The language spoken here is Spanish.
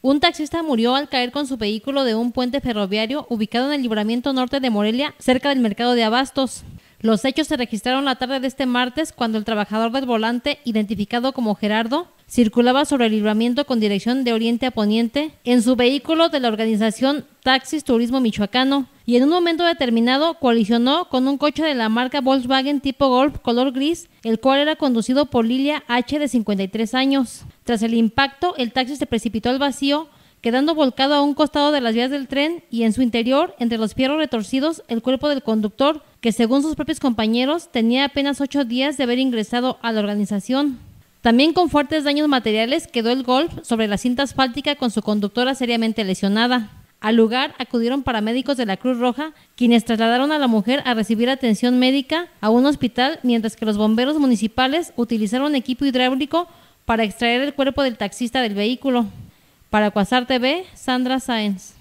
Un taxista murió al caer con su vehículo de un puente ferroviario ubicado en el libramiento norte de Morelia, cerca del mercado de abastos. Los hechos se registraron la tarde de este martes cuando el trabajador del volante, identificado como Gerardo, circulaba sobre el libramiento con dirección de oriente a poniente en su vehículo de la organización Taxis Turismo Michoacano y en un momento determinado colisionó con un coche de la marca Volkswagen tipo Golf color gris, el cual era conducido por Lilia H de 53 años. Tras el impacto, el taxi se precipitó al vacío, quedando volcado a un costado de las vías del tren y en su interior, entre los fierros retorcidos, el cuerpo del conductor, que según sus propios compañeros tenía apenas ocho días de haber ingresado a la organización. También con fuertes daños materiales quedó el golf sobre la cinta asfáltica con su conductora seriamente lesionada. Al lugar acudieron paramédicos de la Cruz Roja, quienes trasladaron a la mujer a recibir atención médica a un hospital, mientras que los bomberos municipales utilizaron equipo hidráulico para extraer el cuerpo del taxista del vehículo. Para Cuasar TV, Sandra Sáenz.